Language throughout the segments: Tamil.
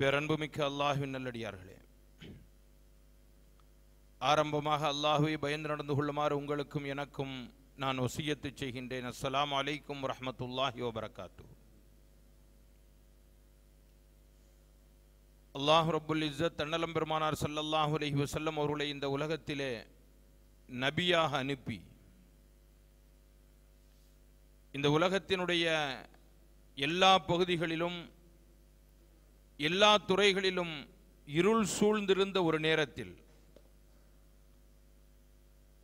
பேரன்புமிக்க அல்லாஹுவின் நல்லடியார்களே ஆரம்பமாக அல்லாஹுவை பயந்து நடந்து கொள்ளுமாறு உங்களுக்கும் எனக்கும் நான் ஒசியத்து செய்கின்றேன் அஸ்லாம் அலைக்கும் ரஹமத்துல்லாஹி வபரகாத்து அல்லாஹ் ரபுல் இஸ்ஸத் தன்னலம் பெருமானார் சல்லல்லாஹு அலஹி வசல்லம் அவர்களை இந்த உலகத்திலே நபியாக அனுப்பி இந்த உலகத்தினுடைய எல்லா பகுதிகளிலும் எல்லா துறைகளிலும் இருள் சூழ்ந்திருந்த ஒரு நேரத்தில்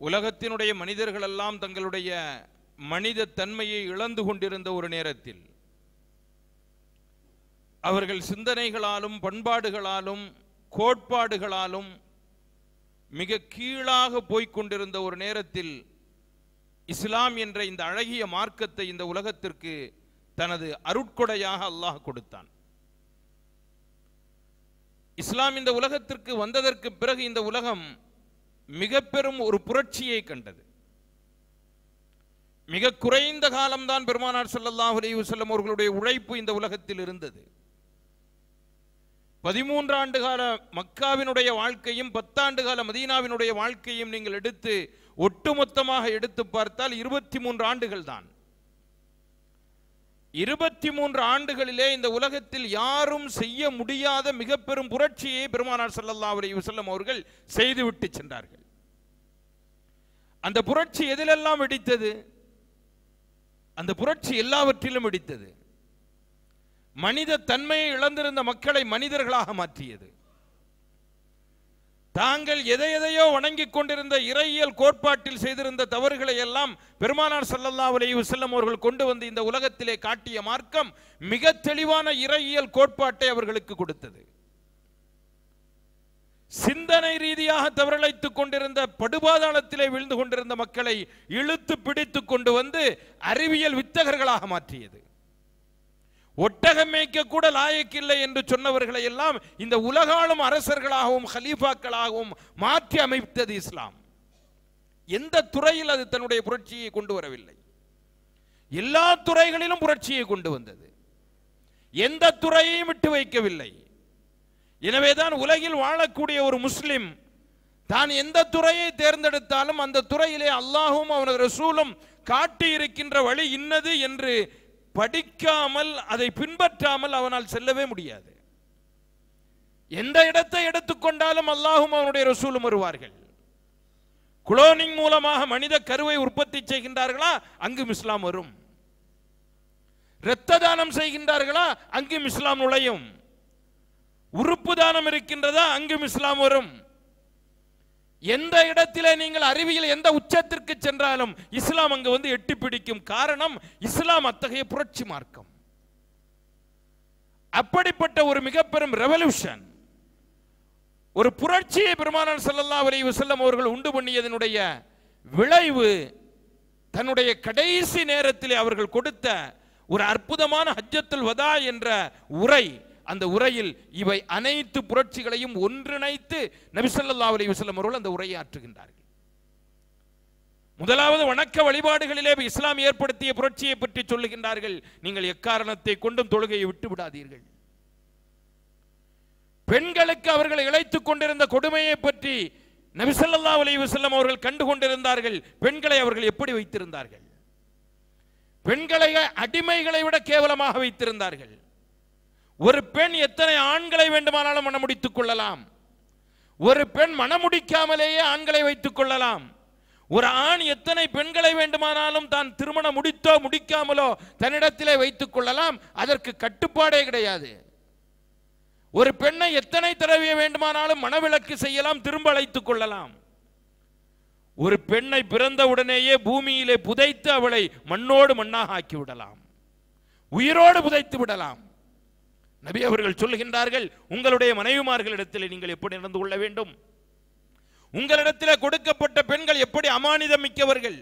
உலகத்தினுடைய மனிதர்களெல்லாம் தங்களுடைய மனித தன்மையை இழந்து கொண்டிருந்த ஒரு நேரத்தில் அவர்கள் சிந்தனைகளாலும் பண்பாடுகளாலும் கோட்பாடுகளாலும் மிக கீழாக போய்கொண்டிருந்த ஒரு நேரத்தில் இஸ்லாம் என்ற இந்த அழகிய மார்க்கத்தை இந்த உலகத்திற்கு தனது அருட்கொடையாக அல்லாஹ் கொடுத்தான் இஸ்லாம் இந்த உலகத்திற்கு வந்ததற்கு பிறகு இந்த உலகம் மிக பெரும் ஒரு புரட்சியை கண்டது மிக குறைந்த காலம்தான் பெருமானார் சல்லாஹ் அலையுசல்லம் அவர்களுடைய உழைப்பு இந்த உலகத்தில் இருந்தது பதிமூன்று ஆண்டு கால மக்காவினுடைய வாழ்க்கையும் பத்தாண்டு கால மதீனாவினுடைய வாழ்க்கையும் நீங்கள் எடுத்து ஒட்டுமொத்தமாக எடுத்து பார்த்தால் இருபத்தி மூன்று ஆண்டுகள் தான் இருபத்தி மூன்று ஆண்டுகளிலே இந்த உலகத்தில் யாரும் செய்ய முடியாத மிக பெரும் புரட்சியை பெருமானார் சல்லல்லா அலி வசல்லம் அவர்கள் செய்துவிட்டு சென்றார்கள் அந்த புரட்சி எதிலெல்லாம் வெடித்தது அந்த புரட்சி எல்லாவற்றிலும் வெடித்தது மனித தன்மையை இழந்திருந்த மக்களை மனிதர்களாக மாற்றியது தாங்கள் எதை எதையோ வணங்கிக் கொண்டிருந்த இறையியல் கோட்பாட்டில் செய்திருந்த தவறுகளை எல்லாம் பெருமானார் சல்லல்லா அலைய செல்லம் அவர்கள் கொண்டு வந்து இந்த உலகத்திலே காட்டிய மார்க்கம் மிக தெளிவான இறையியல் கோட்பாட்டை அவர்களுக்கு கொடுத்தது சிந்தனை ரீதியாக தவறழைத்துக் கொண்டிருந்த படுபாதாளத்திலே விழுந்து கொண்டிருந்த மக்களை இழுத்து பிடித்து கொண்டு வந்து அறிவியல் வித்தகர்களாக மாற்றியது ஒட்டகமேய்க்க கூட லாயக்கில்லை என்று சொன்னவர்களை எல்லாம் இந்த உலகாலும் அரசர்களாகவும் ஹலீஃபாக்களாகவும் மாற்றி அமைத்தது இஸ்லாம் எந்த துறையில் அது தன்னுடைய புரட்சியை கொண்டு வரவில்லை எல்லா துறைகளிலும் புரட்சியை கொண்டு வந்தது எந்த துறையையும் விட்டு வைக்கவில்லை எனவேதான் உலகில் வாழக்கூடிய ஒரு முஸ்லிம் தான் எந்த துறையை தேர்ந்தெடுத்தாலும் அந்த துறையிலே அல்லாஹும் அவனது ரசூலும் காட்டி இருக்கின்ற வழி இன்னது என்று படிக்காமல் அதை பின்பற்றாமல் அவனால் செல்லவே முடியாது எந்த இடத்தை எடுத்துக்கொண்டாலும் அல்லாஹும் அவனுடைய ரசூலும் வருவார்கள் குளோனிங் மூலமாக மனித கருவை உற்பத்தி செய்கின்றார்களா அங்கும் இஸ்லாம் வரும் இரத்த தானம் செய்கின்றார்களா அங்கும் இஸ்லாம் நுழையும் உறுப்பு தானம் இருக்கின்றதா அங்கும் இஸ்லாம் வரும் எந்த இடத்திலே நீங்கள் அறிவியல் எந்த உச்சத்திற்கு சென்றாலும் இஸ்லாம் அங்கு வந்து எட்டி பிடிக்கும் காரணம் இஸ்லாம் அத்தகைய புரட்சி மார்க்கம் அப்படிப்பட்ட ஒரு மிக பெரும் ரெவல்யூஷன் ஒரு புரட்சியை பெருமானார் செல்லல்லா அலி செல்லும் அவர்கள் உண்டு பண்ணியதனுடைய விளைவு தன்னுடைய கடைசி நேரத்தில் அவர்கள் கொடுத்த ஒரு அற்புதமான ஹஜ்ஜத்துல் வதா என்ற உரை அந்த உரையில் இவை அனைத்து புரட்சிகளையும் ஒன்றிணைத்து நபிசல்லா அலி வஸ்லம் அவர்கள் அந்த உரையை ஆற்றுகின்றார்கள் முதலாவது வணக்க வழிபாடுகளிலே இஸ்லாம் ஏற்படுத்திய புரட்சியை பற்றி சொல்லுகின்றார்கள் நீங்கள் எக்காரணத்தை கொண்டும் தொழுகையை விட்டு விடாதீர்கள் பெண்களுக்கு அவர்களை இழைத்துக் கொண்டிருந்த கொடுமையை பற்றி நபிசல்லா அலி வசல்லம் அவர்கள் கண்டு கொண்டிருந்தார்கள் பெண்களை அவர்கள் எப்படி வைத்திருந்தார்கள் பெண்களை அடிமைகளை விட கேவலமாக வைத்திருந்தார்கள் ஒரு பெண் எத்தனை ஆண்களை வேண்டுமானாலும் மனமுடித்துக் கொள்ளலாம் ஒரு பெண் மனமுடிக்காமலேயே ஆண்களை வைத்துக் கொள்ளலாம் ஒரு ஆண் எத்தனை பெண்களை வேண்டுமானாலும் தான் திருமணம் முடித்தோ முடிக்காமலோ தன்னிடத்திலே வைத்துக் கொள்ளலாம் அதற்கு கட்டுப்பாடே கிடையாது ஒரு பெண்ணை எத்தனை தடவை வேண்டுமானாலும் மனவிலக்கு செய்யலாம் திரும்ப அழைத்துக் கொள்ளலாம் ஒரு பெண்ணை பிறந்தவுடனேயே பூமியிலே புதைத்து அவளை மண்ணோடு மண்ணாக ஆக்கி விடலாம் உயிரோடு புதைத்து விடலாம் நபி அவர்கள் சொல்லுகின்றார்கள் உங்களுடைய மனைவிமார்களிடத்தில் நீங்கள் எப்படி நடந்து கொள்ள வேண்டும் உங்களிடத்தில் கொடுக்கப்பட்ட பெண்கள் எப்படி அமானிதம் மிக்கவர்கள்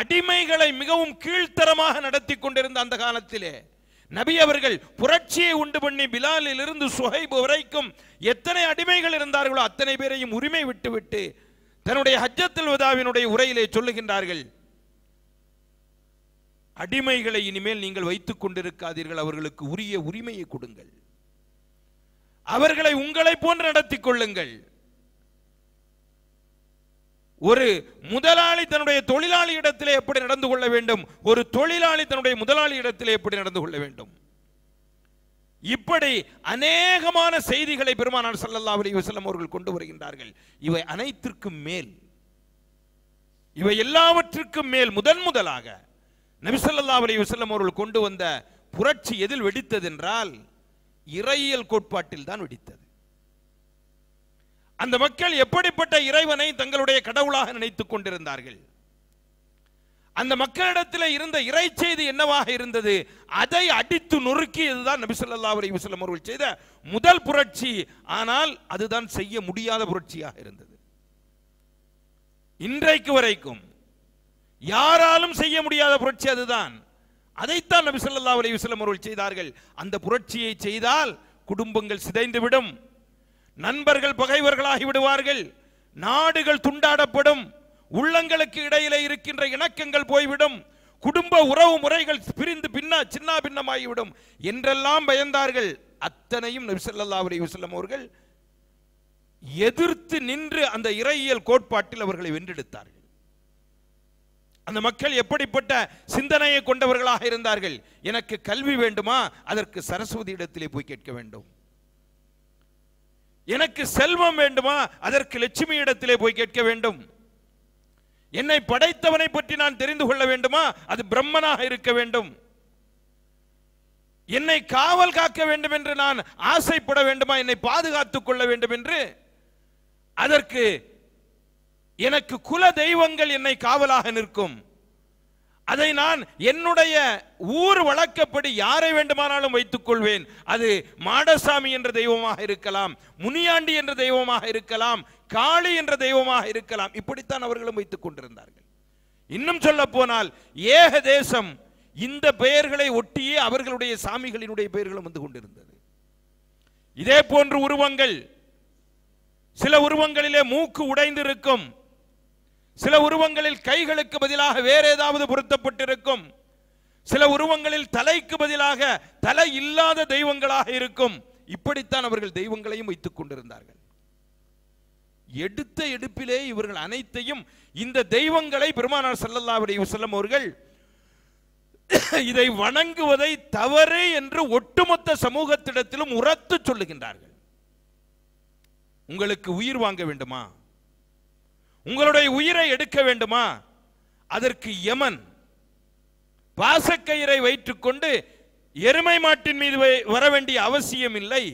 அடிமைகளை மிகவும் கீழ்த்தரமாக நடத்தி கொண்டிருந்த அந்த காலத்திலே நபி அவர்கள் புரட்சியை உண்டு பண்ணி பிலாலில் இருந்து சுகைபு வரைக்கும் எத்தனை அடிமைகள் இருந்தார்களோ அத்தனை பேரையும் உரிமை விட்டுவிட்டு தன்னுடைய ஹஜ்ஜத்தில் உதாவினுடைய உரையிலே சொல்லுகின்றார்கள் அடிமைகளை இனிமேல் நீங்கள் வைத்துக் கொண்டிருக்காதீர்கள் அவர்களுக்கு உரிய உரிமையை கொடுங்கள் அவர்களை உங்களை போன்று நடத்தி கொள்ளுங்கள் ஒரு முதலாளி தன்னுடைய தொழிலாளி இடத்திலே எப்படி நடந்து கொள்ள வேண்டும் ஒரு தொழிலாளி தன்னுடைய முதலாளி இடத்திலே எப்படி நடந்து கொள்ள வேண்டும் இப்படி அநேகமான செய்திகளை பெருமானார் சல்லல்லா அலி வசலம் அவர்கள் கொண்டு வருகின்றார்கள் இவை அனைத்திற்கும் மேல் இவை எல்லாவற்றிற்கும் மேல் முதன் முதலாக நபிசல்லா அலி வசல்லம் அவர்கள் கொண்டு வந்த புரட்சி எதில் வெடித்தது என்றால் இறையியல் கோட்பாட்டில் தான் வெடித்தது அந்த மக்கள் எப்படிப்பட்ட இறைவனை தங்களுடைய கடவுளாக நினைத்துக் கொண்டிருந்தார்கள் அந்த மக்களிடத்தில் இருந்த இறை செய்தி என்னவாக இருந்தது அதை அடித்து நொறுக்கியதுதான் நபிசல்லா அலி வசல்லம் அவர்கள் செய்த முதல் புரட்சி ஆனால் அதுதான் செய்ய முடியாத புரட்சியாக இருந்தது இன்றைக்கு வரைக்கும் யாராலும் செய்ய முடியாத புரட்சி அதுதான் அதைத்தான் நபி சொல்லா அலி வல்லம் அவர்கள் செய்தார்கள் அந்த புரட்சியை செய்தால் குடும்பங்கள் சிதைந்துவிடும் நண்பர்கள் பகைவர்களாகி விடுவார்கள் நாடுகள் துண்டாடப்படும் உள்ளங்களுக்கு இடையிலே இருக்கின்ற இணக்கங்கள் போய்விடும் குடும்ப உறவு முறைகள் பிரிந்து பின்னா சின்ன பின்னமாகிவிடும் என்றெல்லாம் பயந்தார்கள் அத்தனையும் நபிசல்லா அலி வல்லம் அவர்கள் எதிர்த்து நின்று அந்த இறையியல் கோட்பாட்டில் அவர்களை வென்றெடுத்தார்கள் அந்த மக்கள் எப்படிப்பட்ட சிந்தனையை கொண்டவர்களாக இருந்தார்கள் எனக்கு கல்வி வேண்டுமா அதற்கு சரஸ்வதி இடத்திலே போய் கேட்க வேண்டும் எனக்கு செல்வம் வேண்டுமா அதற்கு லட்சுமி இடத்திலே போய் கேட்க வேண்டும் என்னை படைத்தவனை பற்றி நான் தெரிந்து கொள்ள வேண்டுமா அது பிரம்மனாக இருக்க வேண்டும் என்னை காவல் காக்க வேண்டும் என்று நான் ஆசைப்பட வேண்டுமா என்னை பாதுகாத்துக் கொள்ள வேண்டும் என்று அதற்கு எனக்கு குல தெய்வங்கள் என்னை காவலாக நிற்கும் அதை நான் என்னுடைய ஊர் வழக்கப்படி யாரை வேண்டுமானாலும் வைத்துக் கொள்வேன் அது மாடசாமி என்ற தெய்வமாக இருக்கலாம் முனியாண்டி என்ற தெய்வமாக இருக்கலாம் காளி என்ற தெய்வமாக இருக்கலாம் இப்படித்தான் அவர்களும் வைத்துக் கொண்டிருந்தார்கள் இன்னும் சொல்ல போனால் ஏக தேசம் இந்த பெயர்களை ஒட்டியே அவர்களுடைய சாமிகளினுடைய பெயர்களும் வந்து கொண்டிருந்தது இதே போன்று உருவங்கள் சில உருவங்களிலே மூக்கு உடைந்திருக்கும் சில உருவங்களில் கைகளுக்கு பதிலாக வேற ஏதாவது பொருத்தப்பட்டிருக்கும் சில உருவங்களில் தலைக்கு பதிலாக தலை இல்லாத தெய்வங்களாக இருக்கும் இப்படித்தான் அவர்கள் தெய்வங்களையும் வைத்துக் கொண்டிருந்தார்கள் எடுத்த எடுப்பிலே இவர்கள் அனைத்தையும் இந்த தெய்வங்களை பெருமானார் சல்லல்லா செல்லும் அவர்கள் இதை வணங்குவதை தவறு என்று ஒட்டுமொத்த சமூகத்திடத்திலும் உரத்து சொல்லுகின்றார்கள் உங்களுக்கு உயிர் வாங்க வேண்டுமா உங்களுடைய உயிரை எடுக்க வேண்டுமா அதற்கு யமன் பாசக்கயிறை வைத்துக்கொண்டு எருமை மாட்டின் மீது வர வேண்டிய அவசியம் இல்லை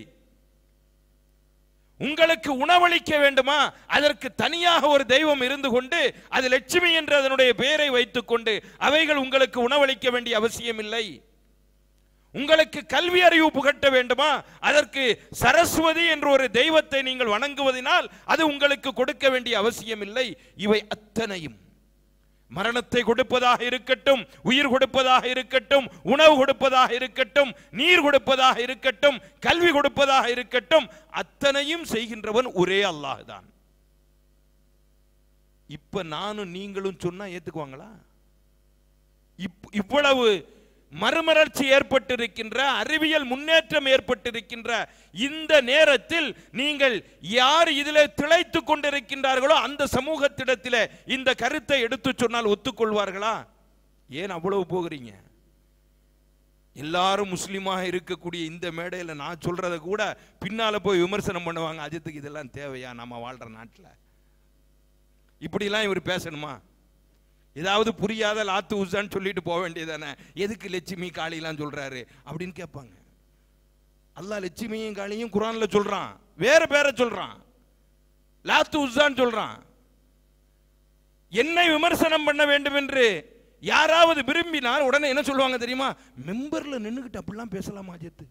உங்களுக்கு உணவளிக்க வேண்டுமா அதற்கு தனியாக ஒரு தெய்வம் இருந்து கொண்டு அது லட்சுமி என்ற அதனுடைய பெயரை வைத்துக்கொண்டு அவைகள் உங்களுக்கு உணவளிக்க வேண்டிய அவசியம் இல்லை உங்களுக்கு கல்வி அறிவு புகட்ட வேண்டுமா அதற்கு சரஸ்வதி என்ற ஒரு தெய்வத்தை நீங்கள் வணங்குவதனால் அது உங்களுக்கு கொடுக்க வேண்டிய அவசியம் இல்லை இவை அத்தனையும் மரணத்தை கொடுப்பதாக இருக்கட்டும் உயிர் கொடுப்பதாக இருக்கட்டும் உணவு கொடுப்பதாக இருக்கட்டும் நீர் கொடுப்பதாக இருக்கட்டும் கல்வி கொடுப்பதாக இருக்கட்டும் அத்தனையும் செய்கின்றவன் ஒரே அல்லாஹ் தான் இப்ப நானும் நீங்களும் சொன்னா ஏத்துக்குவாங்களா இவ்வளவு மறுமலர்ச்சி ஏற்பட்டிருக்கின்ற அறிவியல் முன்னேற்றம் ஏற்பட்டிருக்கின்ற இந்த நேரத்தில் நீங்கள் யார் இதில் திளைத்து கொண்டிருக்கின்றார்களோ அந்த சமூகத்திடத்தில் இந்த கருத்தை எடுத்து சொன்னால் ஒத்துக்கொள்வார்களா ஏன் அவ்வளவு போகிறீங்க எல்லாரும் முஸ்லீமாக இருக்கக்கூடிய இந்த மேடையில் நான் சொல்கிறத கூட பின்னால் போய் விமர்சனம் பண்ணுவாங்க அஜித்துக்கு இதெல்லாம் தேவையா நம்ம வாழ்கிற நாட்டில் இப்படிலாம் இவர் பேசணுமா ஏதாவது புரியாத லாத்து உசான்னு சொல்லிட்டு போக வேண்டியதானே எதுக்கு லட்சுமி காளிலாம் சொல்கிறாரு அப்படின்னு கேட்பாங்க அல்லா லட்சுமியும் காளியும் குரானில் சொல்கிறான் வேற பேரை சொல்கிறான் லாத்து உசான்னு சொல்கிறான் என்னை விமர்சனம் பண்ண வேண்டும் என்று யாராவது விரும்பினால் உடனே என்ன சொல்லுவாங்க தெரியுமா மெம்பரில் நின்றுக்கிட்டு அப்படிலாம் பேசலாமா ஜெத்து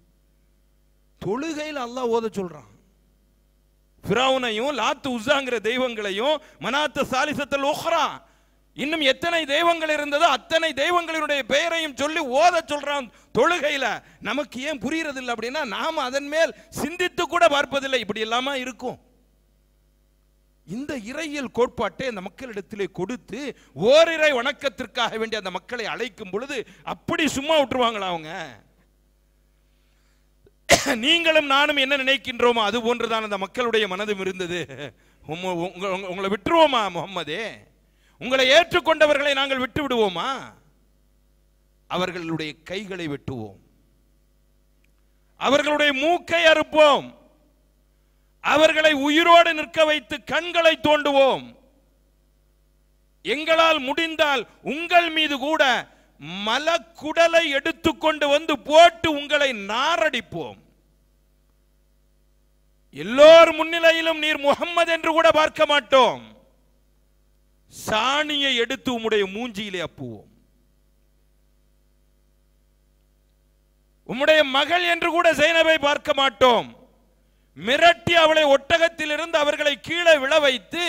தொழுகையில் அல்லா ஓத சொல்கிறான் பிராவுனையும் லாத்து உசாங்கிற தெய்வங்களையும் மனாத்த சாலிசத்தல் ஓஹ்ரா இன்னும் எத்தனை தெய்வங்கள் இருந்ததோ அத்தனை தெய்வங்களினுடைய பெயரையும் சொல்லி ஓத சொல்றான் தொழுகையில நமக்கு ஏன் புரியறது இல்லை அப்படின்னா நாம் அதன் மேல் சிந்தித்து கூட பார்ப்பதில்லை இப்படி இல்லாம இருக்கும் இந்த இறையியல் கோட்பாட்டை அந்த மக்களிடத்திலே கொடுத்து ஓரிரை வணக்கத்திற்காக வேண்டிய அந்த மக்களை அழைக்கும் பொழுது அப்படி சும்மா விட்டுருவாங்களா அவங்க நீங்களும் நானும் என்ன நினைக்கின்றோமோ அது போன்றுதான் அந்த மக்களுடைய மனதும் இருந்தது உங்களை விட்டுருவோமா முகம்மதே உங்களை ஏற்றுக்கொண்டவர்களை நாங்கள் விட்டு விடுவோமா அவர்களுடைய கைகளை வெட்டுவோம் அவர்களுடைய மூக்கை அறுப்போம் அவர்களை உயிரோடு நிற்க வைத்து கண்களை தோண்டுவோம் எங்களால் முடிந்தால் உங்கள் மீது கூட மலக்குடலை எடுத்துக்கொண்டு வந்து போட்டு உங்களை நாரடிப்போம் எல்லோர் முன்னிலையிலும் நீர் முகம்மது என்று கூட பார்க்க மாட்டோம் சாணியை எடுத்து உம்முடைய மூஞ்சியிலே அப்புவோம் உம்முடைய மகள் என்று கூட சைனவை பார்க்க மாட்டோம் மிரட்டி அவளை ஒட்டகத்திலிருந்து அவர்களை கீழே விழ வைத்து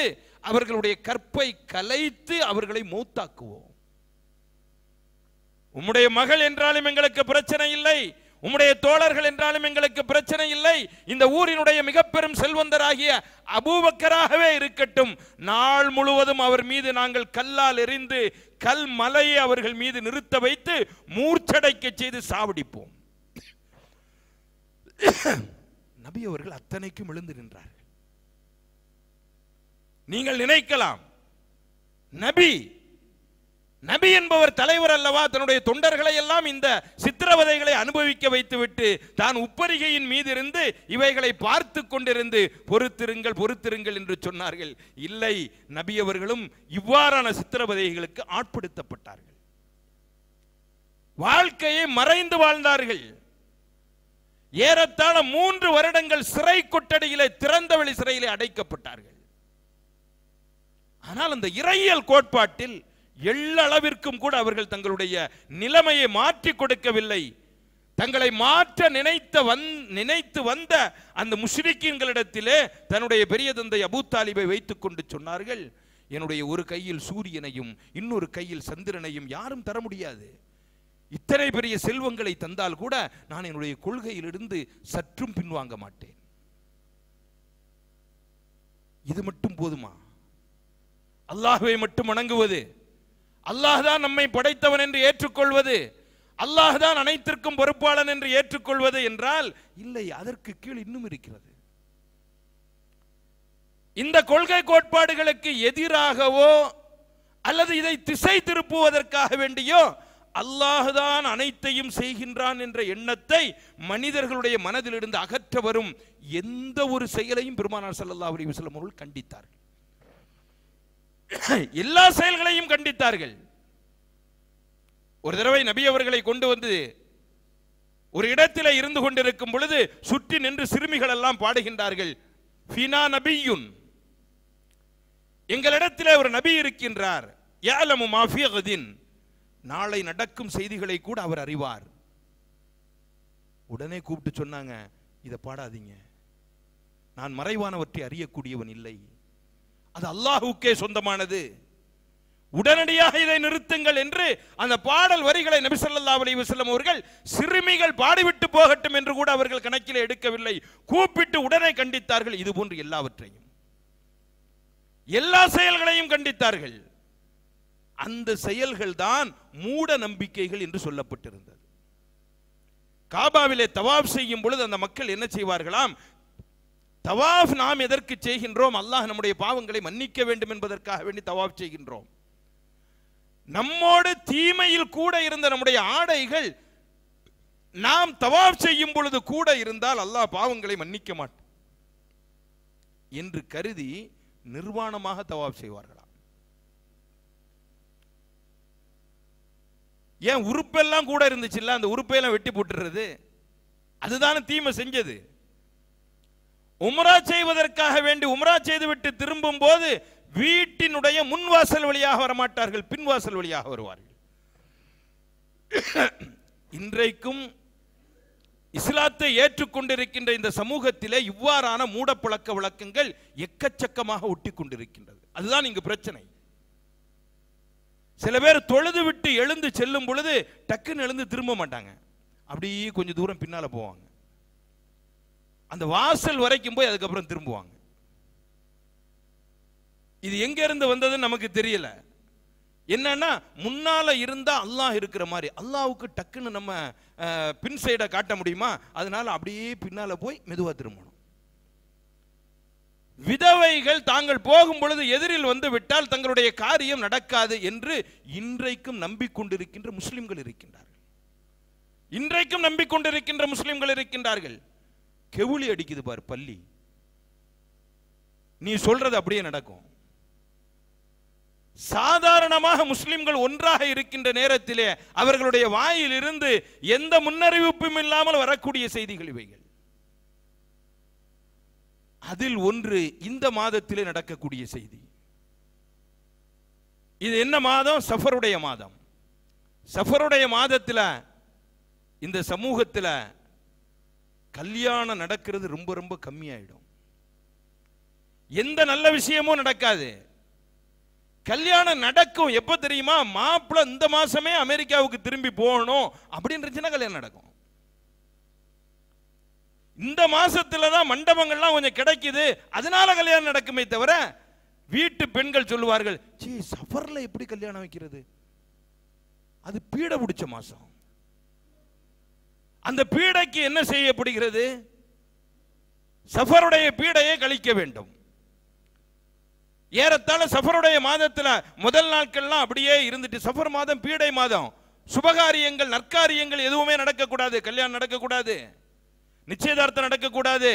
அவர்களுடைய கற்பை கலைத்து அவர்களை மூத்தாக்குவோம் உம்முடைய மகள் என்றாலும் எங்களுக்கு பிரச்சனை இல்லை உம்முடைய தோழர்கள் என்றாலும் எங்களுக்கு பிரச்சனை இல்லை இந்த ஊரினுடைய மிக பெரும் செல்வந்தராகிய அபூபக்கராகவே இருக்கட்டும் நாள் முழுவதும் அவர் மீது நாங்கள் கல்லால் எறிந்து கல் மலையை அவர்கள் மீது நிறுத்த வைத்து மூர்ச்சடைக்க செய்து சாவடிப்போம் நபி அவர்கள் அத்தனைக்கும் எழுந்து நின்றார்கள் நீங்கள் நினைக்கலாம் நபி நபி என்பவர் தலைவர் அல்லவா தன்னுடைய தொண்டர்களை எல்லாம் இந்த சித்திரவதைகளை அனுபவிக்க வைத்துவிட்டு தான் உப்பரிகையின் மீது இருந்து இவைகளை பார்த்து கொண்டிருந்து பொறுத்திருங்கள் பொறுத்திருங்கள் என்று சொன்னார்கள் இல்லை நபி அவர்களும் இவ்வாறான சித்திரவதைகளுக்கு ஆட்படுத்தப்பட்டார்கள் வாழ்க்கையை மறைந்து வாழ்ந்தார்கள் ஏறத்தாழ மூன்று வருடங்கள் சிறை கொட்டடியிலே திறந்தவெளி சிறையிலே அடைக்கப்பட்டார்கள் ஆனால் அந்த இறையியல் கோட்பாட்டில் எள்ளளவிற்கும் கூட அவர்கள் தங்களுடைய நிலைமையை மாற்றி கொடுக்கவில்லை தங்களை மாற்ற நினைத்த வந் நினைத்து வந்த அந்த முஷ்ரிக்கீன்களிடத்திலே தன்னுடைய பெரிய தந்தை அபூத்தாலிபை கொண்டு சொன்னார்கள் என்னுடைய ஒரு கையில் சூரியனையும் இன்னொரு கையில் சந்திரனையும் யாரும் தர முடியாது இத்தனை பெரிய செல்வங்களை தந்தால் கூட நான் என்னுடைய கொள்கையிலிருந்து சற்றும் பின்வாங்க மாட்டேன் இது மட்டும் போதுமா அல்லாஹுவை மட்டும் வணங்குவது அல்லாஹ் தான் நம்மை படைத்தவன் என்று ஏற்றுக்கொள்வது அல்லாஹ் தான் அனைத்திற்கும் பொறுப்பாளன் என்று ஏற்றுக்கொள்வது என்றால் இல்லை அதற்கு கீழ் இன்னும் இருக்கிறது இந்த கொள்கை கோட்பாடுகளுக்கு எதிராகவோ அல்லது இதை திசை திருப்புவதற்காக வேண்டியோ அல்லாஹுதான் அனைத்தையும் செய்கின்றான் என்ற எண்ணத்தை மனிதர்களுடைய மனதிலிருந்து அகற்ற வரும் எந்த ஒரு செயலையும் பெருமானார் சல்லா அலி வஸ்லம் அவர்கள் கண்டித்தார்கள் எல்லா செயல்களையும் கண்டித்தார்கள் ஒரு தடவை நபி அவர்களை கொண்டு வந்து ஒரு இடத்தில் இருந்து கொண்டிருக்கும் பொழுது சுற்றி நின்று சிறுமிகள் எல்லாம் பாடுகின்றார்கள் எங்களிடத்தில் ஒரு நபி இருக்கின்றார் ஏலமு மாஃபியகதின் நாளை நடக்கும் செய்திகளை கூட அவர் அறிவார் உடனே கூப்பிட்டு சொன்னாங்க இதை பாடாதீங்க நான் மறைவானவற்றை அறியக்கூடியவன் இல்லை அது அல்லாஹுக்கே சொந்தமானது உடனடியாக இதை நிறுத்துங்கள் என்று அந்த பாடல் வரிகளை நபிசல்லா அலி வசல்லம் அவர்கள் சிறுமிகள் பாடிவிட்டு போகட்டும் என்று கூட அவர்கள் கணக்கில் எடுக்கவில்லை கூப்பிட்டு உடனே கண்டித்தார்கள் இது போன்று எல்லாவற்றையும் எல்லா செயல்களையும் கண்டித்தார்கள் அந்த செயல்கள் தான் மூட நம்பிக்கைகள் என்று சொல்லப்பட்டிருந்தது காபாவிலே தவாப் செய்யும் பொழுது அந்த மக்கள் என்ன செய்வார்களாம் தவாஃப் நாம் எதற்கு செய்கின்றோம் அல்லாஹ் நம்முடைய பாவங்களை மன்னிக்க வேண்டும் என்பதற்காக வேண்டி தவாஃப் செய்கின்றோம் நம்மோடு தீமையில் கூட இருந்த நம்முடைய ஆடைகள் நாம் தவாஃப் செய்யும் பொழுது கூட இருந்தால் அல்லாஹ் பாவங்களை மன்னிக்க மாட்டான் என்று கருதி நிர்வாணமாக தவாப் செய்வார்களாம் ஏன் உறுப்பெல்லாம் கூட இருந்துச்சுல்ல அந்த உறுப்பையெல்லாம் வெட்டி போட்டுறது அதுதானே தீமை செஞ்சது உம்ரா செய்வதற்காக வேண்டி உம்ரா செய்துவிட்டு திரும்பும் போது வீட்டினுடைய முன்வாசல் வழியாக வரமாட்டார்கள் பின்வாசல் வழியாக வருவார்கள் இன்றைக்கும் இஸ்லாத்தை ஏற்றுக்கொண்டிருக்கின்ற இந்த சமூகத்திலே இவ்வாறான மூடப்பழக்க வழக்கங்கள் எக்கச்சக்கமாக ஒட்டி கொண்டிருக்கின்றது அதுதான் இங்கு பிரச்சனை சில பேர் தொழுது விட்டு எழுந்து செல்லும் பொழுது டக்குன்னு எழுந்து திரும்ப மாட்டாங்க அப்படியே கொஞ்சம் தூரம் பின்னால் போவாங்க அந்த வாசல் வரைக்கும் போய் அதுக்கப்புறம் திரும்புவாங்க இது எங்க இருந்து வந்ததுன்னு நமக்கு தெரியல என்னன்னா முன்னால இருந்தா அல்லாஹ் இருக்கிற மாதிரி அல்லாவுக்கு டக்குன்னு நம்ம பின் சைடை காட்ட முடியுமா அதனால அப்படியே பின்னால போய் மெதுவா திரும்பணும் விதவைகள் தாங்கள் போகும் பொழுது எதிரில் வந்து விட்டால் தங்களுடைய காரியம் நடக்காது என்று இன்றைக்கும் நம்பிக்கொண்டிருக்கின்ற முஸ்லிம்கள் இருக்கின்றார்கள் இன்றைக்கும் நம்பிக்கொண்டிருக்கின்ற முஸ்லிம்கள் இருக்கின்றார்கள் கெவுளி அடிக்குது பார் பள்ளி நீ சொல்றது அப்படியே நடக்கும் சாதாரணமாக முஸ்லிம்கள் ஒன்றாக இருக்கின்ற நேரத்திலே அவர்களுடைய வாயில் இருந்து எந்த முன்னறிவிப்பும் இல்லாமல் வரக்கூடிய செய்திகள் இவைகள் அதில் ஒன்று இந்த மாதத்திலே நடக்கக்கூடிய செய்தி இது என்ன மாதம் சஃபருடைய மாதம் சஃபருடைய மாதத்தில் இந்த சமூகத்தில் கல்யாணம் நடக்கிறது ரொம்ப ரொம்ப கம்மியாயிடும் எந்த நல்ல விஷயமும் நடக்காது கல்யாணம் நடக்கும் எப்போ தெரியுமா மாப்பிள்ள இந்த மாசமே அமெரிக்காவுக்கு திரும்பி போகணும் அப்படின்னு இருந்துச்சுன்னா கல்யாணம் நடக்கும் இந்த மாசத்துல தான் மண்டபங்கள்லாம் கொஞ்சம் கிடைக்குது அதனால கல்யாணம் நடக்குமே தவிர வீட்டு பெண்கள் சொல்லுவார்கள் சீ சஃபர்ல எப்படி கல்யாணம் வைக்கிறது அது பீட பிடிச்ச மாசம் அந்த பீடைக்கு என்ன செய்யப்படுகிறது சஃபருடைய பீடையை கழிக்க வேண்டும் ஏறத்தாழ சஃபருடைய மாதத்தில் முதல் நாட்கள்லாம் அப்படியே இருந்துட்டு சஃபர் மாதம் பீடை மாதம் சுபகாரியங்கள் நற்காரியங்கள் எதுவுமே நடக்கக்கூடாது கல்யாணம் நடக்கக்கூடாது நிச்சயதார்த்தம் நடக்கக்கூடாது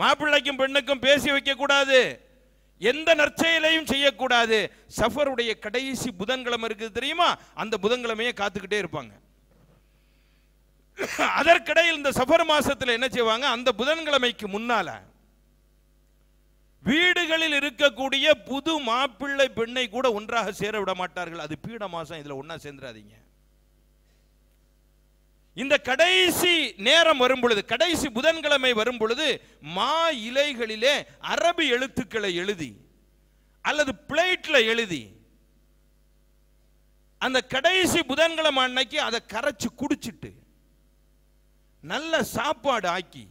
மாப்பிள்ளைக்கும் பெண்ணுக்கும் பேசி வைக்கக்கூடாது எந்த நற்செயலையும் செய்யக்கூடாது சஃபருடைய கடைசி புதன்கிழமை இருக்குது தெரியுமா அந்த புதன்கிழமையே காத்துக்கிட்டே இருப்பாங்க அதற்கிடையில் இந்த சபர் மாசத்தில் என்ன செய்வாங்க அந்த புதன்கிழமைக்கு முன்னால வீடுகளில் இருக்கக்கூடிய புது மாப்பிள்ளை பெண்ணை கூட ஒன்றாக சேர விட மாட்டார்கள் அது பீட மாசம் இதில் ஒன்றா சேர்ந்துடாதீங்க இந்த கடைசி நேரம் வரும் பொழுது கடைசி புதன்கிழமை வரும் பொழுது மா இலைகளிலே அரபு எழுத்துக்களை எழுதி அல்லது பிளேட்ல எழுதி அந்த கடைசி புதன்கிழமை அன்னைக்கு அதை கரைச்சு குடிச்சிட்டு நல்ல சாப்பாடு ஆக்கி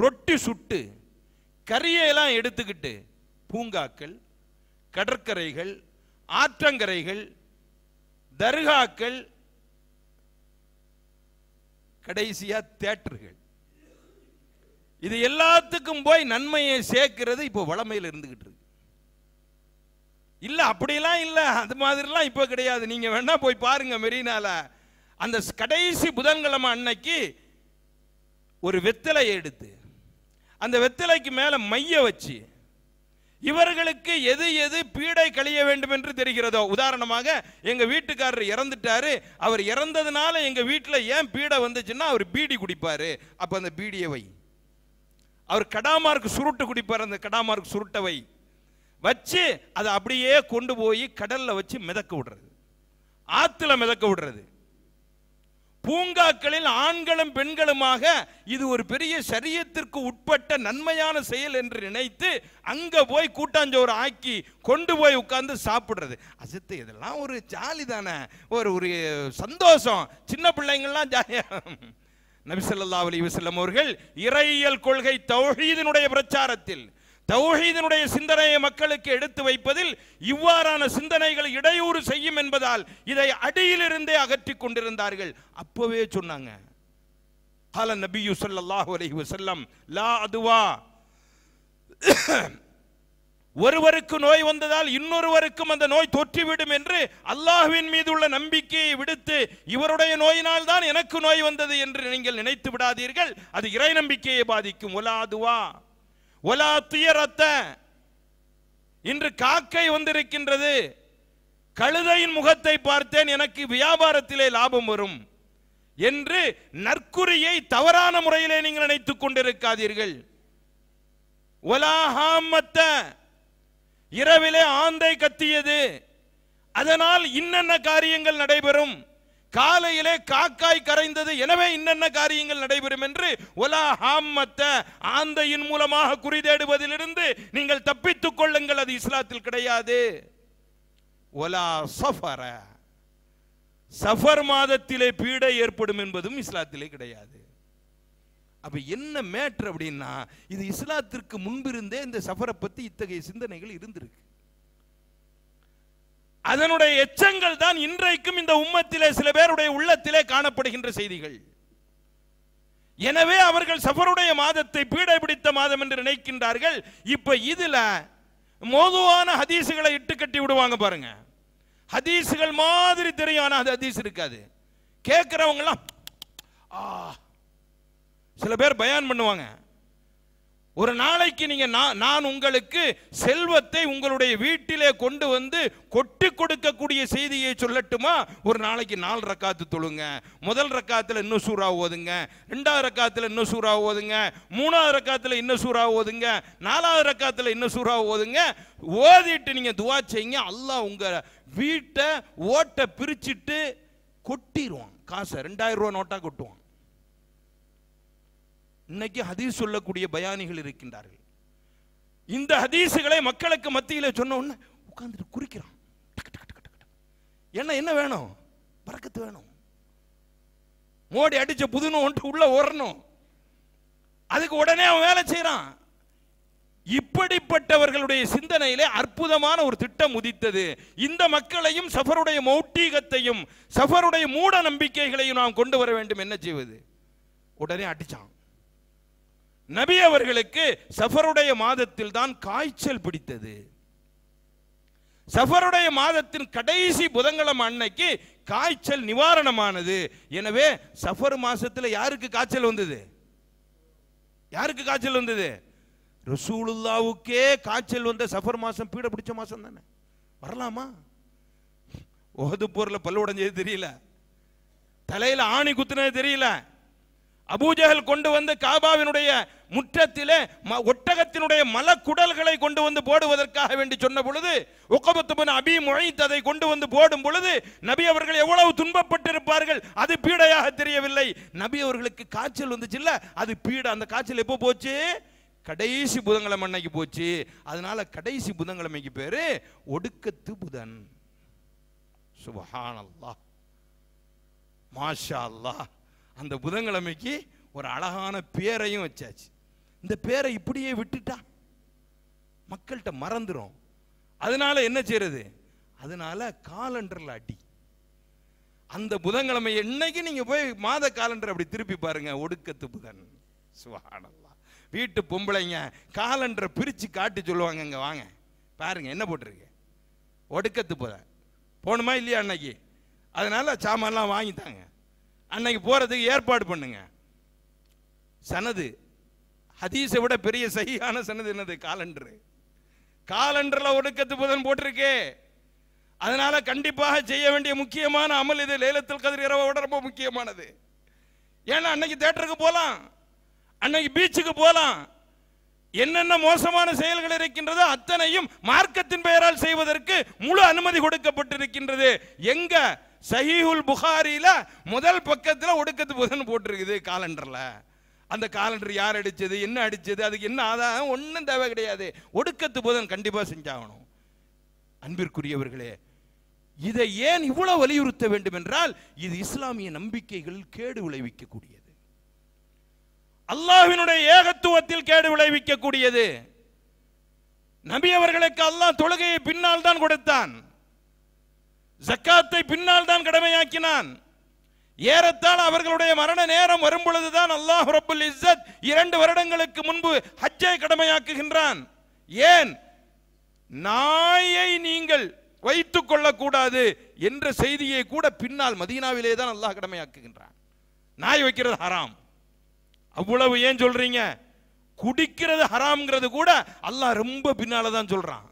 ரொட்டி சுட்டு கரியெல்லாம் எடுத்துக்கிட்டு பூங்காக்கள் கடற்கரைகள் ஆற்றங்கரைகள் தர்காக்கள் கடைசியா தேட்டர்கள் இது எல்லாத்துக்கும் போய் நன்மையை சேர்க்கிறது இப்போ வளமையில் இருந்துகிட்டு இருக்கு இல்லை அப்படிலாம் இல்லை அது மாதிரிலாம் இப்போ கிடையாது நீங்கள் வேணா போய் பாருங்க மெரினால அந்த கடைசி புதன்கிழமை அன்னைக்கு ஒரு வெத்தலை எடுத்து அந்த வெத்தலைக்கு மேலே மைய வச்சு இவர்களுக்கு எது எது பீடை கழிய வேண்டும் என்று தெரிகிறதோ உதாரணமாக எங்கள் வீட்டுக்காரர் இறந்துட்டாரு அவர் இறந்ததுனால எங்கள் வீட்டில் ஏன் பீடை வந்துச்சுன்னா அவர் பீடி குடிப்பார் அப்போ அந்த பீடியை வை அவர் கடாமார்க்கு சுருட்டு குடிப்பார் அந்த கடாமார்க்கு சுருட்டை வை வச்சு அதை அப்படியே கொண்டு போய் கடலில் வச்சு மிதக்க விடுறது ஆற்றுல மிதக்க விடுறது பூங்காக்களில் ஆண்களும் பெண்களுமாக இது ஒரு பெரிய சரியத்திற்கு உட்பட்ட நன்மையான செயல் என்று நினைத்து அங்கே போய் கூட்டாஞ்சோறு ஆக்கி கொண்டு போய் உட்காந்து சாப்பிட்றது அசத்து இதெல்லாம் ஒரு ஜாலி தானே ஒரு ஒரு சந்தோஷம் சின்ன பிள்ளைங்கள்லாம் ஜாலியாக நபிசல்லா அலி வசல்லம் அவர்கள் இறையியல் கொள்கை தௌஹீதினுடைய பிரச்சாரத்தில் தௌஹீதனுடைய சிந்தனையை மக்களுக்கு எடுத்து வைப்பதில் இவ்வாறான சிந்தனைகள் இடையூறு செய்யும் என்பதால் இதை அடியிலிருந்தே அகற்றி கொண்டிருந்தார்கள் அப்பவே சொன்னாங்க ஹால நபியு சல்லாஹூ அலஹி வசல்லம் லா அதுவா ஒருவருக்கு நோய் வந்ததால் இன்னொருவருக்கும் அந்த நோய் தொற்றிவிடும் என்று அல்லாஹுவின் மீது உள்ள நம்பிக்கையை விடுத்து இவருடைய நோயினால் தான் எனக்கு நோய் வந்தது என்று நீங்கள் நினைத்து விடாதீர்கள் அது இறை நம்பிக்கையை பாதிக்கும் ஒலாதுவா ஒலா துயரத்த இன்று காக்கை வந்திருக்கின்றது கழுதையின் முகத்தை பார்த்தேன் எனக்கு வியாபாரத்திலே லாபம் வரும் என்று நற்குறியை தவறான முறையிலே நீங்கள் நினைத்துக் கொண்டிருக்காதீர்கள் ஒலாஹாமத்த இரவிலே ஆந்தை கத்தியது அதனால் இன்னென்ன காரியங்கள் நடைபெறும் காலையிலே காக்காய் கரைந்தது எனவே இன்னென்ன காரியங்கள் நடைபெறும் என்று ஒலா ஹாமத்த ஆந்தையின் மூலமாக குறிதேடுவதிலிருந்து நீங்கள் தப்பித்துக் கொள்ளுங்கள் அது இஸ்லாத்தில் கிடையாது ஒலா சஃபர சஃபர் மாதத்திலே பீடை ஏற்படும் என்பதும் இஸ்லாத்திலே கிடையாது அப்ப என்ன மேட்ரு அப்படின்னா இது இஸ்லாத்திற்கு முன்பிருந்தே இந்த சஃபரை பத்தி இத்தகைய சிந்தனைகள் இருந்திருக்கு அதனுடைய எச்சங்கள் தான் இன்றைக்கும் இந்த உம்மத்திலே சில பேருடைய உள்ளத்திலே காணப்படுகின்ற செய்திகள் எனவே அவர்கள் சபருடைய மாதத்தை பீடை பிடித்த மாதம் என்று நினைக்கின்றார்கள் இப்ப இதுல மோதுவான ஹதீஸுகளை இட்டு கட்டி விடுவாங்க பாருங்க ஹதீஸுகள் மாதிரி தெரியும் ஆனால் அது ஹதீஸ் இருக்காது கேட்குறவங்களாம் சில பேர் பயான் பண்ணுவாங்க ஒரு நாளைக்கு நீங்க நான் உங்களுக்கு செல்வத்தை உங்களுடைய வீட்டிலே கொண்டு வந்து கொட்டி கொடுக்கக்கூடிய செய்தியை சொல்லட்டுமா ஒரு நாளைக்கு நாலு ரக்காத்து தொழுங்க முதல் ரக்காத்துல இன்னும் சூறா ஓதுங்க ரெண்டாவது ரக்காத்துல இன்னும் சூறா ஓதுங்க மூணாவது ரக்காத்துல இன்னும் சூறா ஓதுங்க நாலாவது ரக்காத்துல இன்னும் சூறா ஓதுங்க ஓதிட்டு நீங்கள் துவா செய்யுங்க அல்லாஹ் உங்கள் வீட்டை ஓட்டை பிரிச்சுட்டு கொட்டிடுவான் காசை ரெண்டாயிரம் ரூபா நோட்டாக கொட்டுவான் இன்னைக்கு ஹதீஸ் சொல்லக்கூடிய பயானிகள் இருக்கின்றார்கள் இந்த ஹதீஸுகளை மக்களுக்கு மத்தியில் சொன்ன உடனே உட்காந்துட்டு குறிக்கிறான் என்ன என்ன வேணும் பறக்கத்து வேணும் மோடி அடிச்ச புதுனு உள்ள ஓடணும் அதுக்கு உடனே அவன் வேலை செய்யறான் இப்படிப்பட்டவர்களுடைய சிந்தனையிலே அற்புதமான ஒரு திட்டம் உதித்தது இந்த மக்களையும் சஃபருடைய மௌட்டீகத்தையும் சஃபருடைய மூட நம்பிக்கைகளையும் நாம் கொண்டு வர வேண்டும் என்ன செய்வது உடனே அடிச்சான் நபி அவர்களுக்கு சஃபருடைய மாதத்தில் தான் காய்ச்சல் பிடித்தது சஃபருடைய மாதத்தின் கடைசி புதங்கலம் அன்னைக்கு காய்ச்சல் நிவாரணமானது எனவே சஃபர் மாசத்தில் யாருக்கு காய்ச்சல் வந்தது யாருக்கு காய்ச்சல் வந்தது ரசூலுல்லாவுக்கே காய்ச்சல் வந்த சஃபர் மாசம் பீட பிடிச்ச மாசம் தானே வரலாமா ஒகது போரில் பல்லு உடஞ்சது தெரியல தலையில் ஆணி குத்துனது தெரியல அபூஜகல் கொண்டு வந்து காபாவினுடைய முற்றத்திலே ஒட்டகத்தினுடைய மலக்குடல்களை கொண்டு வந்து போடுவதற்காக வேண்டி சொன்ன பொழுது உக்கபத்துமன் அபி முழைத்ததை கொண்டு வந்து போடும் பொழுது நபி அவர்கள் எவ்வளவு துன்பப்பட்டிருப்பார்கள் அது பீடையாக தெரியவில்லை நபி அவர்களுக்கு காய்ச்சல் வந்துச்சு அது பீடை அந்த காய்ச்சல் எப்போ போச்சு கடைசி புதன்கிழமை அன்னைக்கு போச்சு அதனால கடைசி புதன்கிழமைக்கு பேரு ஒடுக்கத்து புதன் சுபஹான் மாஷா அல்லாஹ் அந்த புதன்கிழமைக்கு ஒரு அழகான பேரையும் வச்சாச்சு இந்த பேரை இப்படியே விட்டுட்டா மக்கள்கிட்ட மறந்துடும் அதனால என்ன செய்யறது அதனால காலண்டரில் அடி அந்த புதன்கிழமை என்னைக்கு நீங்கள் போய் மாத காலண்டர் அப்படி திருப்பி பாருங்க ஒடுக்கத்து புதன் சுவானல்லா வீட்டு பொம்பளைங்க காலண்டரை பிரித்து காட்டி சொல்லுவாங்க இங்கே வாங்க பாருங்க என்ன போட்டிருக்கு ஒடுக்கத்து புதன் போகணுமா இல்லையா அன்னைக்கு அதனால சாமான்லாம் வாங்கித்தாங்க அன்னைக்கு போகிறதுக்கு ஏற்பாடு பண்ணுங்க சனது ஹதீஸை விட பெரிய சரியான சனது என்னது காலண்டரு காலண்டரில் ஒடுக்கத்து புதன் போட்டிருக்கே அதனால கண்டிப்பாக செய்ய வேண்டிய முக்கியமான அமல் இது லேலத்தில் கதிர் விட ரொம்ப முக்கியமானது ஏன்னா அன்னைக்கு தேட்டருக்கு போகலாம் அன்னைக்கு பீச்சுக்கு போகலாம் என்னென்ன மோசமான செயல்கள் இருக்கின்றதோ அத்தனையும் மார்க்கத்தின் பெயரால் செய்வதற்கு முழு அனுமதி கொடுக்கப்பட்டிருக்கின்றது எங்க சஹீஹுல் புகாரியில முதல் பக்கத்துல ஒடுக்கத்து புதன் போட்டிருக்குது காலண்டர்ல அந்த காலண்டர் யார் அடிச்சது என்ன அடிச்சது அதுக்கு என்ன ஆதாரம் ஒன்றும் தேவை கிடையாது ஒடுக்கத்து புதன் கண்டிப்பா செஞ்சாகணும் அன்பிற்குரியவர்களே இதை ஏன் இவ்வளவு வலியுறுத்த வேண்டும் என்றால் இது இஸ்லாமிய நம்பிக்கைகள் கேடு விளைவிக்கக்கூடியது அல்லாஹினுடைய ஏகத்துவத்தில் கேடு விளைவிக்கக்கூடியது நபி அவர்களுக்கு அல்லாஹ் தொழுகையை பின்னால் தான் கொடுத்தான் ஜக்காத்தை பின்னால் தான் கடமையாக்கினான் ஏறத்தால் அவர்களுடைய மரண நேரம் பொழுதுதான் அல்லாஹ் ரபுல் இஸ்ஸத் இரண்டு வருடங்களுக்கு முன்பு ஹஜ்ஜை கடமையாக்குகின்றான் ஏன் நாயை நீங்கள் வைத்துக் கொள்ளக்கூடாது என்ற செய்தியை கூட பின்னால் மதீனாவிலே தான் அல்லாஹ் கடமையாக்குகின்றான் நாய் வைக்கிறது ஹராம் அவ்வளவு ஏன் சொல்றீங்க குடிக்கிறது ஹராம்ங்கிறது கூட அல்லாஹ் ரொம்ப பின்னால தான் சொல்றான்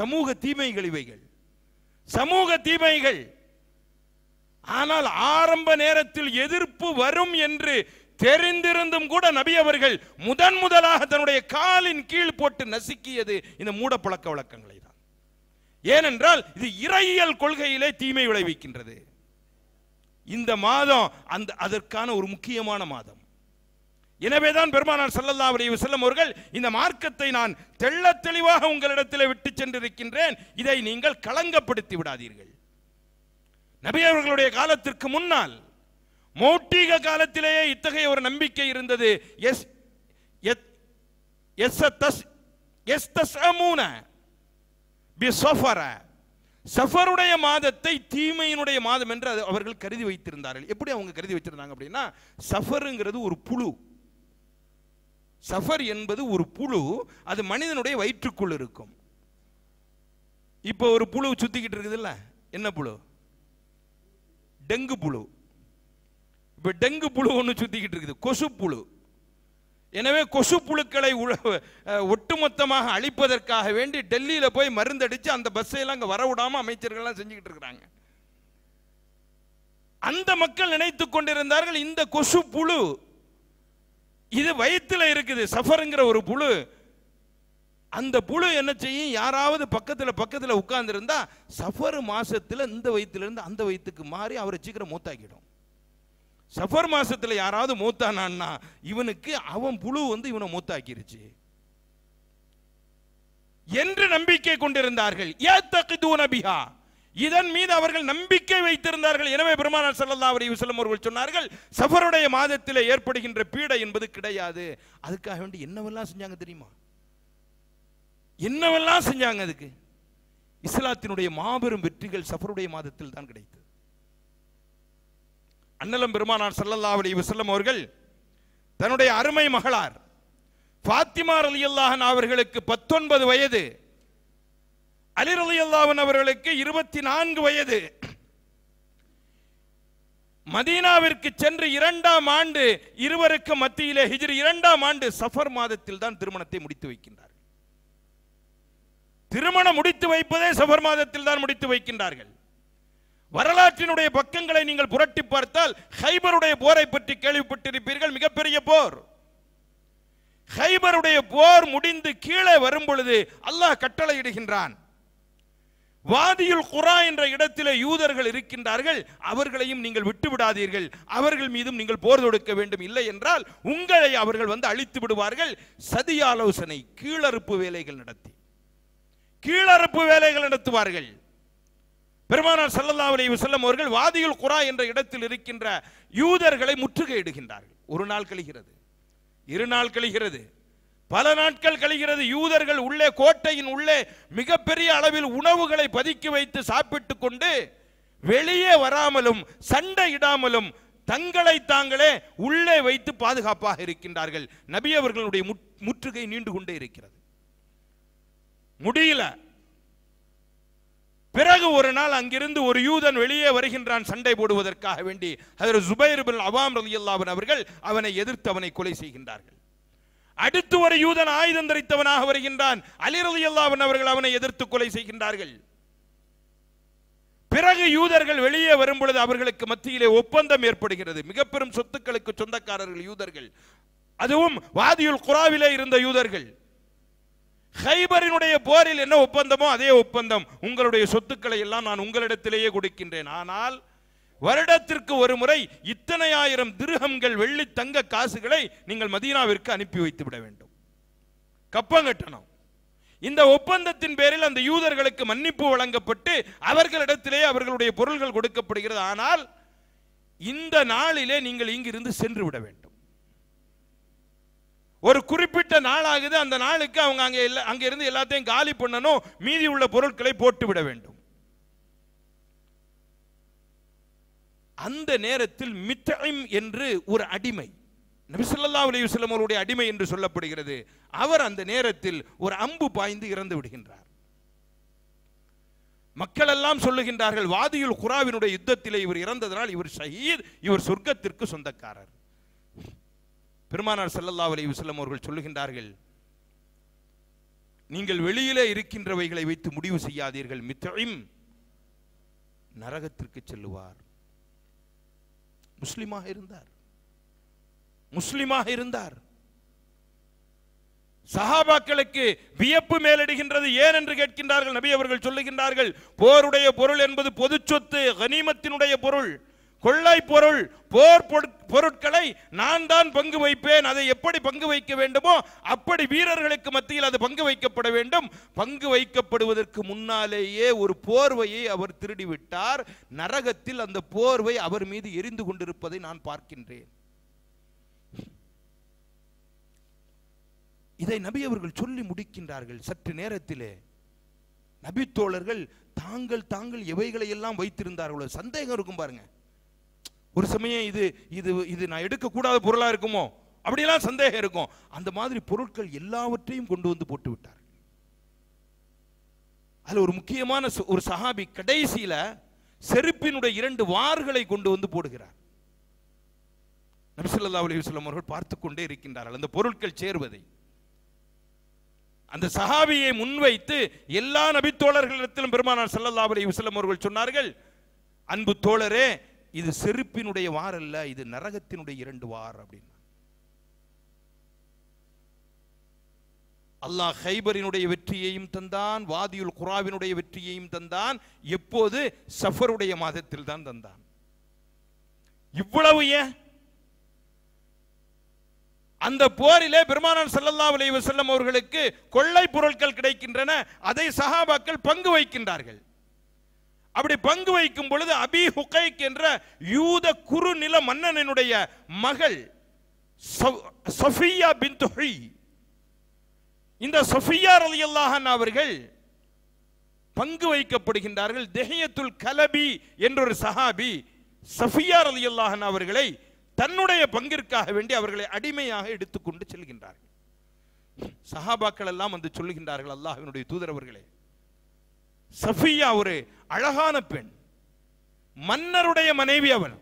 சமூக தீமைகள் இவைகள் சமூக தீமைகள் ஆனால் ஆரம்ப நேரத்தில் எதிர்ப்பு வரும் என்று தெரிந்திருந்தும் கூட நபி அவர்கள் முதன் முதலாக தன்னுடைய காலின் கீழ் போட்டு நசுக்கியது இந்த மூட பழக்க வழக்கங்களை தான் ஏனென்றால் இது இறையியல் கொள்கையிலே தீமை விளைவிக்கின்றது இந்த மாதம் அந்த அதற்கான ஒரு முக்கியமான மாதம் எனவேதான் பெருமானார் செல்லல்லா அவரை செல்லும் அவர்கள் இந்த மார்க்கத்தை நான் தெள்ள தெளிவாக உங்களிடத்தில் விட்டு சென்றிருக்கின்றேன் இதை நீங்கள் களங்கப்படுத்தி விடாதீர்கள் நபி அவர்களுடைய காலத்திற்கு முன்னால் மௌட்டிக காலத்திலேயே இத்தகைய ஒரு நம்பிக்கை இருந்தது எஸ் எஸ் தஸ் எஸ் பி சஃபர சஃபருடைய மாதத்தை தீமையினுடைய மாதம் என்று அவர்கள் கருதி வைத்திருந்தார்கள் எப்படி அவங்க கருதி வைத்திருந்தாங்க அப்படின்னா சஃபருங்கிறது ஒரு புழு சஃபர் என்பது ஒரு புழு அது மனிதனுடைய வயிற்றுக்குள் இருக்கும் இப்போ ஒரு புழு சுற்றிக்கிட்டு இருக்குதுல்ல என்ன புழு டெங்கு புழு இப்போ டெங்கு புழு ஒன்று சுத்திக்கிட்டு இருக்குது கொசு புழு எனவே கொசு புழுக்களை ஒட்டுமொத்தமாக அழிப்பதற்காக வேண்டி டெல்லியில் போய் மருந்தடிச்சு அந்த பஸ்ஸையெல்லாம் அங்கே வரவிடாமல் அமைச்சர்கள்லாம் செஞ்சுக்கிட்டு இருக்கிறாங்க அந்த மக்கள் நினைத்து கொண்டிருந்தார்கள் இந்த கொசு புழு இது வயிற்றுல இருக்குது சஃபருங்கிற ஒரு புழு அந்த புழு என்ன செய்யும் யாராவது பக்கத்தில் பக்கத்தில் உட்கார்ந்துருந்தா சஃபர் மாசத்தில் இந்த வயிற்றுலேருந்து அந்த வயிற்றுக்கு மாறி அவரை சீக்கிரம் மூத்தாக்கிடும் சஃபர் மாசத்தில் யாராவது மூத்தானான்னா இவனுக்கு அவன் புழு வந்து இவனை மூத்தாக்கிருச்சு என்று நம்பிக்கை கொண்டிருந்தார்கள் ஏன் தகுது நபிஹா இதன் மீது அவர்கள் நம்பிக்கை வைத்திருந்தார்கள் எனவே பெருமானார் சல்லா அவர் வசலம் அவர்கள் சொன்னார்கள் சஃபருடைய மாதத்தில் ஏற்படுகின்ற பீடை என்பது கிடையாது அதுக்காக வேண்டி என்னவெல்லாம் செஞ்சாங்க தெரியுமா என்னவெல்லாம் செஞ்சாங்க அதுக்கு இஸ்லாத்தினுடைய மாபெரும் வெற்றிகள் சஃபருடைய மாதத்தில் தான் கிடைத்தது அன்னலம் பெருமானார் சல்லல்லா அலி வசல்லம் அவர்கள் தன்னுடைய அருமை மகளார் ஃபாத்திமா அலி அல்லாஹன் அவர்களுக்கு பத்தொன்பது வயது அலிரலி அல்லாவன் அவர்களுக்கு இருபத்தி நான்கு வயது மதீனாவிற்கு சென்று இரண்டாம் ஆண்டு இருவருக்கு மத்தியிலே ஹிஜ்ரி இரண்டாம் ஆண்டு சஃபர் மாதத்தில் தான் திருமணத்தை முடித்து வைக்கின்றார்கள் திருமணம் முடித்து வைப்பதே சஃபர் மாதத்தில் தான் முடித்து வைக்கின்றார்கள் வரலாற்றினுடைய பக்கங்களை நீங்கள் புரட்டி பார்த்தால் ஹைபருடைய போரை பற்றி கேள்விப்பட்டிருப்பீர்கள் மிகப்பெரிய போர் ஹைபருடைய போர் முடிந்து கீழே வரும் பொழுது அல்லாஹ் கட்டளையிடுகின்றான் வாதியுல் குரா என்ற இடத்திலே யூதர்கள் இருக்கின்றார்கள் அவர்களையும் நீங்கள் விட்டுவிடாதீர்கள் அவர்கள் மீதும் நீங்கள் போர் தொடுக்க வேண்டும் இல்லை என்றால் உங்களை அவர்கள் வந்து அழித்து விடுவார்கள் சதி ஆலோசனை கீழறுப்பு வேலைகள் நடத்தி கீழறுப்பு வேலைகள் நடத்துவார்கள் பெருமானார் சல்லல்லா செல்லும் அவர்கள் வாதியுல் குரா என்ற இடத்தில் இருக்கின்ற யூதர்களை முற்றுகையிடுகின்றார்கள் ஒரு நாள் கழிகிறது இரு நாள் கழிகிறது பல நாட்கள் கழிகிறது யூதர்கள் உள்ளே கோட்டையின் உள்ளே மிகப்பெரிய அளவில் உணவுகளை பதுக்கி வைத்து சாப்பிட்டு கொண்டு வெளியே வராமலும் சண்டையிடாமலும் தங்களை தாங்களே உள்ளே வைத்து பாதுகாப்பாக இருக்கின்றார்கள் நபி அவர்களுடைய முற்றுகை நீண்டு கொண்டே இருக்கிறது முடியல பிறகு ஒரு நாள் அங்கிருந்து ஒரு யூதன் வெளியே வருகின்றான் சண்டை போடுவதற்காக வேண்டி அதில் அவாம் அவர்கள் அவனை எதிர்த்து அவனை கொலை செய்கின்றார்கள் அடுத்து ஒரு யூதன் ஆயுதம் தரித்தவனாக வருகின்றான் அலிரதி அல்லாவன் அவர்கள் அவனை எதிர்த்து கொலை செய்கின்றார்கள் பிறகு யூதர்கள் வெளியே வரும் பொழுது அவர்களுக்கு மத்தியிலே ஒப்பந்தம் ஏற்படுகிறது மிக பெரும் சொத்துக்களுக்கு சொந்தக்காரர்கள் யூதர்கள் அதுவும் வாதியுல் குராவிலே இருந்த யூதர்கள் ஹைபரினுடைய போரில் என்ன ஒப்பந்தமோ அதே ஒப்பந்தம் உங்களுடைய சொத்துக்களை எல்லாம் நான் உங்களிடத்திலேயே கொடுக்கின்றேன் ஆனால் வருடத்திற்கு ஒரு முறை இத்தனை ஆயிரம் திருகங்கள் வெள்ளி தங்க காசுகளை நீங்கள் மதீனாவிற்கு அனுப்பி வைத்து விட வேண்டும் கப்பம் இந்த ஒப்பந்தத்தின் பேரில் அந்த யூதர்களுக்கு மன்னிப்பு வழங்கப்பட்டு அவர்களிடத்திலே அவர்களுடைய பொருள்கள் கொடுக்கப்படுகிறது ஆனால் இந்த நாளிலே நீங்கள் இங்கிருந்து சென்று விட வேண்டும் ஒரு குறிப்பிட்ட நாளாகுது அந்த நாளுக்கு அவங்க அங்கே அங்கே இருந்து எல்லாத்தையும் காலி பண்ணணும் மீதி உள்ள பொருட்களை போட்டு விட வேண்டும் அந்த நேரத்தில் மித்தம் என்று ஒரு அடிமை நபிசல்லா அலையுஸ்லம் அவருடைய அடிமை என்று சொல்லப்படுகிறது அவர் அந்த நேரத்தில் ஒரு அம்பு பாய்ந்து இறந்து விடுகின்றார் மக்கள் எல்லாம் சொல்லுகின்றார்கள் வாதியுல் குராவினுடைய யுத்தத்திலே இவர் இறந்ததனால் இவர் ஷஹீத் இவர் சொர்க்கத்திற்கு சொந்தக்காரர் பெருமானார் சல்லல்லா அலையுஸ்லம் அவர்கள் சொல்லுகின்றார்கள் நீங்கள் வெளியிலே இருக்கின்றவைகளை வைத்து முடிவு செய்யாதீர்கள் மித்தையும் நரகத்திற்கு செல்லுவார் முஸ்லிமாக இருந்தார் முஸ்லிமாக இருந்தார் சஹாபாக்களுக்கு வியப்பு மேலிடுகின்றது ஏன் என்று கேட்கின்றார்கள் நபி அவர்கள் சொல்லுகின்றார்கள் போருடைய பொருள் என்பது பொது சொத்து கனிமத்தினுடைய பொருள் கொள்ளை பொருள் போர் பொருட்களை நான் தான் பங்கு வைப்பேன் அதை எப்படி பங்கு வைக்க வேண்டுமோ அப்படி வீரர்களுக்கு மத்தியில் அது பங்கு வைக்கப்பட வேண்டும் பங்கு வைக்கப்படுவதற்கு முன்னாலேயே ஒரு போர்வையை அவர் திருடிவிட்டார் நரகத்தில் அந்த போர்வை அவர் மீது எரிந்து கொண்டிருப்பதை நான் பார்க்கின்றேன் இதை நபி அவர்கள் சொல்லி முடிக்கின்றார்கள் சற்று நேரத்திலே நபித்தோழர்கள் தாங்கள் தாங்கள் எவைகளை எல்லாம் வைத்திருந்தார்களோ சந்தேகம் இருக்கும் பாருங்கள் ஒரு சமயம் இது இது இது நான் எடுக்கக்கூடாத பொருளாக இருக்குமோ அப்படியெல்லாம் சந்தேகம் இருக்கும் அந்த மாதிரி பொருட்கள் எல்லாவற்றையும் கொண்டு வந்து போட்டு விட்டார் அதில் ஒரு முக்கியமான ஒரு சஹாபி கடைசியில் செருப்பினுடைய இரண்டு வார்களை கொண்டு வந்து போடுகிறார் நபிசல்லா அலி அவர்கள் பார்த்து கொண்டே இருக்கின்றார்கள் அந்த பொருட்கள் சேர்வதை அந்த சஹாபியை முன்வைத்து எல்லா நபித்தோழர்களிடத்திலும் பெருமானார் சல்லல்லா அலி வல்லம் அவர்கள் சொன்னார்கள் அன்பு தோழரே இது செருப்பினுடைய வார் அல்ல இது நரகத்தினுடைய இரண்டு வார் அப்படின்னு அல்லாஹ் ஹைபரினுடைய வெற்றியையும் தந்தான் வாதியுல் குராவினுடைய வெற்றியையும் தந்தான் எப்போது சஃபருடைய மாதத்தில் தான் தந்தான் இவ்வளவு ஏன் அந்த போரிலே செல்லல்லா சல்லல்லா செல்லும் அவர்களுக்கு கொள்ளை பொருட்கள் கிடைக்கின்றன அதை சஹாபாக்கள் பங்கு வைக்கின்றார்கள் அப்படி பங்கு வைக்கும் பொழுது அபி ஹுகைக் என்ற யூத நில மன்னனினுடைய மகள் சஃபியா பின் துஹி இந்த சஃபியா அல்லாஹன் அவர்கள் பங்கு வைக்கப்படுகின்றார்கள் தெஹியத்துல் கலபி என்ற ஒரு சஹாபி சஃபியா அல்லாஹன் அவர்களை தன்னுடைய பங்கிற்காக வேண்டி அவர்களை அடிமையாக எடுத்துக்கொண்டு செல்கின்றார்கள் சஹாபாக்கள் எல்லாம் வந்து சொல்லுகின்றார்கள் அல்லாஹினுடைய தூதரவர்களே சஃபியா ஒரு அழகான பெண் மன்னருடைய மனைவி அவள்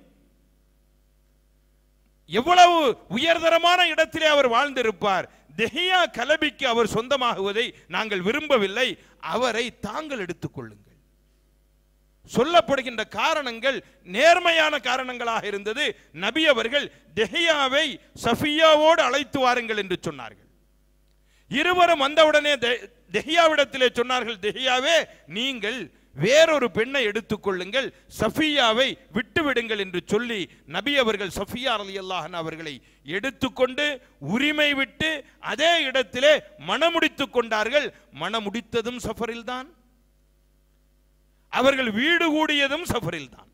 எவ்வளவு உயர்தரமான இடத்திலே அவர் வாழ்ந்திருப்பார் தெஹியா கலபிக்கு அவர் சொந்தமாகுவதை நாங்கள் விரும்பவில்லை அவரை தாங்கள் எடுத்துக்கொள்ளுங்கள் சொல்லப்படுகின்ற காரணங்கள் நேர்மையான காரணங்களாக இருந்தது நபி அவர்கள் தெஹியாவை சஃபியாவோடு அழைத்து வாருங்கள் என்று சொன்னார்கள் இருவரும் வந்தவுடனே தெஹியாவிடத்திலே சொன்னார்கள் தெஹியாவே நீங்கள் வேறொரு பெண்ணை எடுத்துக்கொள்ளுங்கள் சஃபியாவை விட்டுவிடுங்கள் என்று சொல்லி நபி அவர்கள் சஃபியா அலி அல்லாஹன் அவர்களை எடுத்துக்கொண்டு உரிமை விட்டு அதே இடத்திலே மனமுடித்து கொண்டார்கள் மனமுடித்ததும் சஃபரில் தான் அவர்கள் வீடு கூடியதும் சஃபரில் தான்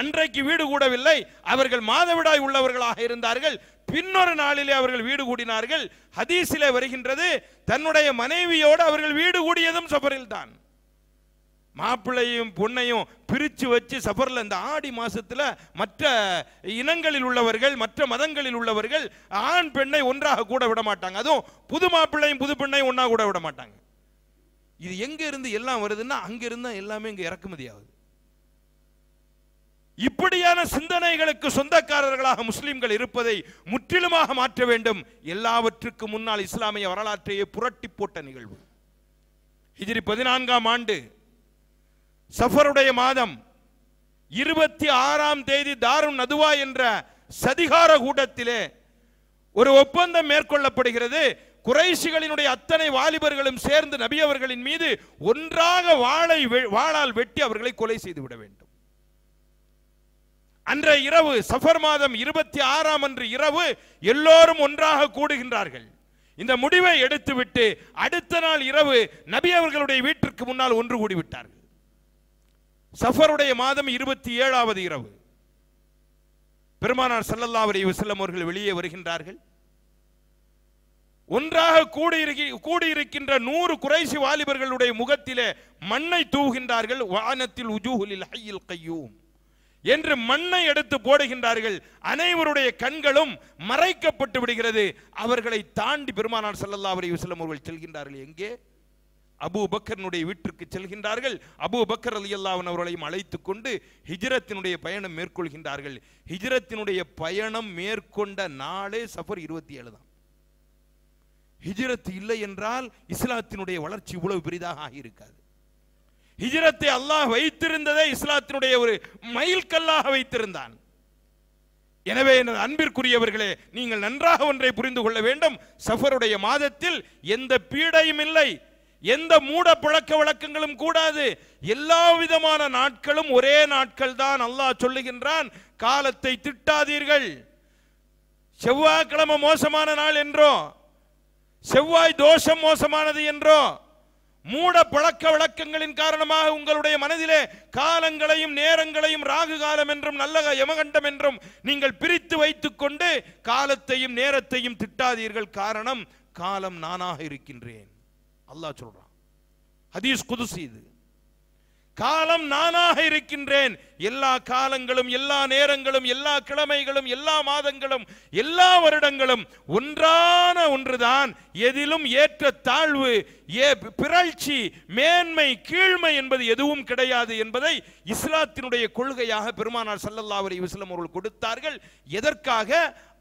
அன்றைக்கு வீடு கூடவில்லை அவர்கள் மாதவிடாய் உள்ளவர்களாக இருந்தார்கள் பின்னொரு நாளிலே அவர்கள் வீடு கூடினார்கள் ஹதீசிலே வருகின்றது தன்னுடைய மனைவியோடு அவர்கள் வீடு கூடியதும் சபரில் தான் மாப்பிள்ளையும் பொண்ணையும் பிரித்து வச்சு சபரில் இந்த ஆடி மாசத்தில் மற்ற இனங்களில் உள்ளவர்கள் மற்ற மதங்களில் உள்ளவர்கள் ஆண் பெண்ணை ஒன்றாக கூட விட மாட்டாங்க அதுவும் புது மாப்பிள்ளையும் புது பெண்ணையும் ஒன்றாக கூட விட மாட்டாங்க இது எங்கே இருந்து எல்லாம் வருதுன்னா அங்கிருந்து எல்லாமே இங்கே இறக்குமதி ஆகுது இப்படியான சிந்தனைகளுக்கு சொந்தக்காரர்களாக முஸ்லிம்கள் இருப்பதை முற்றிலுமாக மாற்ற வேண்டும் எல்லாவற்றுக்கு முன்னால் இஸ்லாமிய வரலாற்றையே புரட்டி போட்ட நிகழ்வு இதிரி பதினான்காம் ஆண்டு சஃபருடைய மாதம் இருபத்தி ஆறாம் தேதி தாரும் நதுவா என்ற சதிகார கூட்டத்திலே ஒரு ஒப்பந்தம் மேற்கொள்ளப்படுகிறது குறைசிகளினுடைய அத்தனை வாலிபர்களும் சேர்ந்து நபி அவர்களின் மீது ஒன்றாக வாழை வாளால் வெட்டி அவர்களை கொலை செய்து விட வேண்டும் அன்றைய இரவு சஃபர் மாதம் இருபத்தி ஆறாம் அன்று இரவு எல்லோரும் ஒன்றாக கூடுகின்றார்கள் இந்த முடிவை எடுத்துவிட்டு அடுத்த நாள் இரவு நபி அவர்களுடைய வீட்டிற்கு முன்னால் ஒன்று கூடிவிட்டார்கள் சஃபருடைய மாதம் இருபத்தி ஏழாவது இரவு பெருமானார் சல்லல்லா அலி வசல்லம் அவர்கள் வெளியே வருகின்றார்கள் ஒன்றாக கூடியிருக்கி கூடியிருக்கின்ற நூறு குறைசி வாலிபர்களுடைய முகத்திலே மண்ணை தூவுகின்றார்கள் வானத்தில் உஜூஹுலில் ஹையில் கையூம் என்று மண்ணை எடுத்து போடுகின்றார்கள் அனைவருடைய கண்களும் மறைக்கப்பட்டு விடுகிறது அவர்களை தாண்டி பெருமானார் செல்லல்லா அவரை வசல்லம் அவர்கள் செல்கின்றார்கள் எங்கே அபு பக்கரனுடைய வீட்டிற்கு செல்கின்றார்கள் அபு பக்கர் அலி அல்லாவன் அவர்களையும் அழைத்து கொண்டு ஹிஜரத்தினுடைய பயணம் மேற்கொள்கின்றார்கள் ஹிஜரத்தினுடைய பயணம் மேற்கொண்ட நாளே சஃபர் இருபத்தி ஏழு தான் ஹிஜரத் இல்லை என்றால் இஸ்லாத்தினுடைய வளர்ச்சி இவ்வளவு பெரிதாக ஆகியிருக்காது ஹிஜரத்தை அல்லாஹ் வைத்திருந்ததே இஸ்லாத்தினுடைய ஒரு மைல்கல்லாக கல்லாக வைத்திருந்தான் எனவே எனது அன்பிற்குரியவர்களே நீங்கள் நன்றாக ஒன்றை புரிந்து கொள்ள வேண்டும் சஃபருடைய மாதத்தில் எந்த பீடையும் இல்லை எந்த மூட பழக்க வழக்கங்களும் கூடாது எல்லா விதமான நாட்களும் ஒரே நாட்கள் தான் அல்லாஹ் சொல்லுகின்றான் காலத்தை திட்டாதீர்கள் செவ்வாய்க்கிழமை மோசமான நாள் என்றோ செவ்வாய் தோஷம் மோசமானது என்றோ மூட பழக்க வழக்கங்களின் காரணமாக உங்களுடைய மனதிலே காலங்களையும் நேரங்களையும் ராகு காலம் என்றும் நல்ல யமகண்டம் என்றும் நீங்கள் பிரித்து வைத்துக்கொண்டு காலத்தையும் நேரத்தையும் திட்டாதீர்கள் காரணம் காலம் நானாக இருக்கின்றேன் அல்லாஹ் சொல்றான் ஹதீஸ் குதுசி இது காலம் நானாக இருக்கின்றேன் எல்லா காலங்களும் எல்லா நேரங்களும் எல்லா கிழமைகளும் எல்லா மாதங்களும் எல்லா வருடங்களும் ஒன்றான ஒன்றுதான் எதிலும் ஏற்ற தாழ்வு ஏ பிறழ்ச்சி மேன்மை கீழ்மை என்பது எதுவும் கிடையாது என்பதை இஸ்லாத்தினுடைய கொள்கையாக பெருமானார் சல்லல்லா அவரை இஸ்லம் அவர்கள் கொடுத்தார்கள் எதற்காக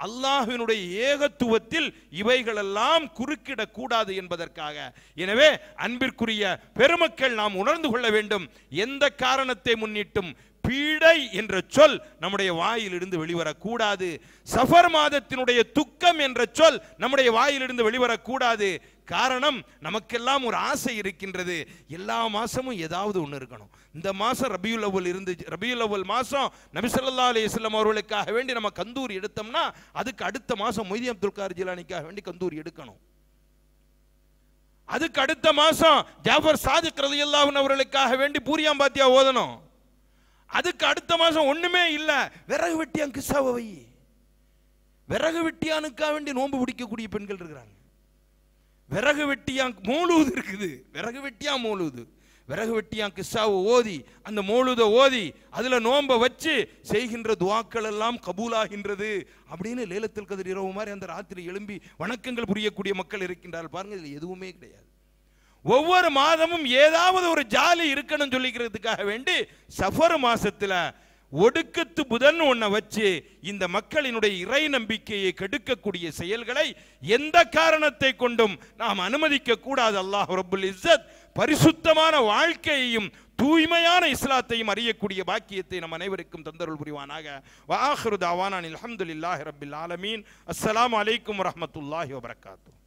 அல்லாஹுவினுடைய ஏகத்துவத்தில் இவைகளெல்லாம் குறுக்கிடக்கூடாது என்பதற்காக எனவே அன்பிற்குரிய பெருமக்கள் நாம் உணர்ந்து கொள்ள வேண்டும் எந்த காரணத்தை முன்னிட்டும் பீடை என்ற சொல் நம்முடைய வாயிலிருந்து வெளிவரக்கூடாது சஃபர் மாதத்தினுடைய துக்கம் என்ற சொல் நம்முடைய வாயிலிருந்து வெளிவரக்கூடாது காரணம் நமக்கெல்லாம் ஒரு ஆசை இருக்கின்றது எல்லா மாதமும் ஏதாவது ஒன்று இருக்கணும் இந்த மாதம் ரபியுல் அவ்வல் இருந்து ரபியுல் அவ்வல் மாதம் நபிசல்லா இஸ்லாம் அவர்களுக்காக வேண்டி நம்ம கந்தூரி எடுத்தோம்னா அதுக்கு அடுத்த மாதம் மொய்தி அப்துல் கார் ஜிலானிக்காக வேண்டி கந்தூரி எடுக்கணும் அதுக்கு அடுத்த மாதம் ஜாஃபர் சாதிக் ரதியல்லாவின் அவர்களுக்காக வேண்டி பாத்தியா ஓதணும் அதுக்கு அடுத்த மாதம் ஒன்றுமே இல்லை விறகு வெட்டியான் கிசாவை வை விறகு வெட்டியானுக்காக வேண்டி நோன்பு பிடிக்கக்கூடிய பெண்கள் இருக்கிறாங்க விறகு வெட்டியா மூழுவது இருக்குது விறகு வெட்டியா மோழுவது விறகு வெட்டியா கிஸ்ஸாவு ஓதி அந்த மூழுத ஓதி அதில் நோன்பை வச்சு செய்கின்ற துவாக்கள் எல்லாம் கபூலாகின்றது அப்படின்னு லேலத்தில் கதிர் இரவு மாதிரி அந்த ராத்திரி எழும்பி வணக்கங்கள் புரியக்கூடிய மக்கள் இருக்கின்றார்கள் பாருங்க இது எதுவுமே கிடையாது ஒவ்வொரு மாதமும் ஏதாவது ஒரு ஜாலி இருக்கணும்னு சொல்லிக்கிறதுக்காக வேண்டி சஃபர் மாசத்தில் ஒடுக்கத்து புதன் ஒன்றை வச்சு இந்த மக்களினுடைய இறை நம்பிக்கையை கெடுக்கக்கூடிய செயல்களை எந்த காரணத்தை கொண்டும் நாம் அனுமதிக்க கூடாது அல்லாஹ் ரபுல் இஸ்ஸத் பரிசுத்தமான வாழ்க்கையையும் தூய்மையான இஸ்லாத்தையும் அறியக்கூடிய பாக்கியத்தை நம் அனைவருக்கும் தந்தருள் புரிவானாக வாஹரு தாவானில் ரபில் ஆலமீன் அஸ்லாம் அலைக்கும் வரமத்துல்லாஹி வபரகாத்தூ